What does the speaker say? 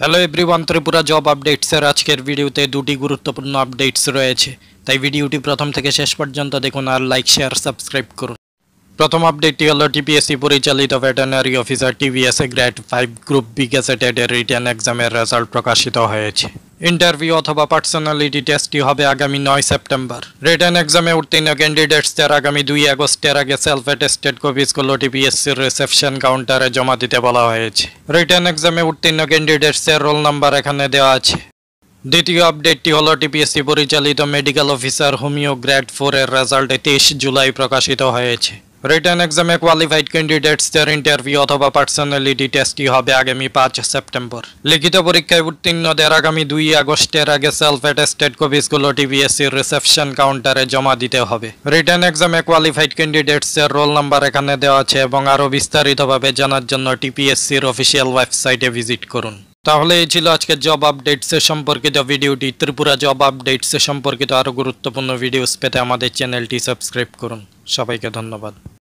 hello everyone Tripura job আপডেটসের আজকের ভিডিওতে দুটি গুরুত্বপূর্ণ আপডেটস রয়েছে তাই ভিডিওটি প্রথম থেকে শেষ পর্যন্ত দেখুন আর লাইক শেয়ার সাবস্ক্রাইব করুন প্রথম আপডেটটি হলো টিপিএসসি পরিচালিত ভেটেনারি অফিসার টিভিএসএ গ্রেড ফাইভ গ্রুপ বি গ্যাসেটেডের রিটার্ন এক্সামের রেজাল্ট প্রকাশিত হয়েছে ইন্টারভিউ অথবা পার্সোনালিটি টেস্টটি হবে আগামী নয় সেপ্টেম্বর রিটার্ন এক্সামে উত্তীর্ণ ক্যান্ডিডেটসদের আগামী দুই আগস্টের আগে সেলফ অ্যাটেস্টেড কপিজগুলো টিপিএসসির রিসেপশন কাউন্টারে জমা দিতে বলা হয়েছে রিটার্ন এক্সামে উত্তীর্ণ ক্যান্ডিডেটসের রোল নাম্বার এখানে দেওয়া আছে দ্বিতীয় আপডেটটি হল টিপিএসসি পরিচালিত মেডিকেল অফিসার হোমিও গ্রেড ফোরের রেজাল্ট তেইশ জুলাই প্রকাশিত হয়েছে রিটার্ন এক্সামে কোয়ালিফাইড ক্যান্ডিডেটসদের ইন্টারভিউ অথবা পার্সোনালিটি টেস্টই হবে আগামী পাঁচ সেপ্টেম্বর লিখিত পরীক্ষায় উত্তীর্ণদের আগামী দুই আগস্টের আগে সেলফ অ্যাটেস্টেড কপিসগুলো টিবিএসসির রিসেপশন কাউন্টারে জমা দিতে হবে রিটার্ন এক্সামে কোয়ালিফাইড ক্যান্ডিডেটসের রোল নাম্বার এখানে দেওয়া আছে এবং আরও বিস্তারিতভাবে জানার জন্য টিপিএসসির অফিসিয়াল ওয়েবসাইটে ভিজিট করুন তাহলে এই ছিল আজকের জব আপডেটসের সম্পর্কিত ভিডিওটি ত্রিপুরা জব আপডেটসের সম্পর্কিত আরও গুরুত্বপূর্ণ ভিডিওস পেতে আমাদের চ্যানেলটি সাবস্ক্রাইব করুন সবাইকে ধন্যবাদ